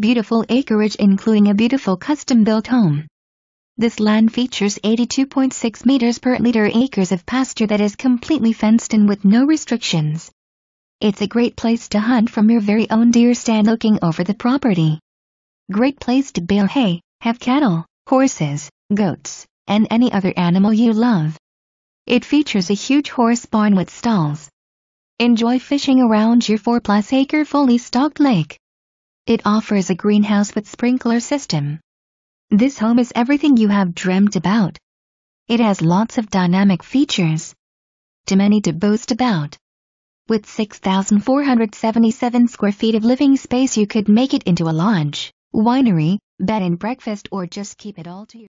beautiful acreage including a beautiful custom-built home. This land features 82.6 meters per liter acres of pasture that is completely fenced in with no restrictions. It's a great place to hunt from your very own deer stand looking over the property. Great place to bale hay, have cattle, horses, goats, and any other animal you love. It features a huge horse barn with stalls. Enjoy fishing around your 4 plus acre fully stocked lake. It offers a greenhouse with sprinkler system. This home is everything you have dreamt about. It has lots of dynamic features. Too many to boast about. With 6,477 square feet of living space you could make it into a lodge, winery, bed and breakfast or just keep it all to yourself.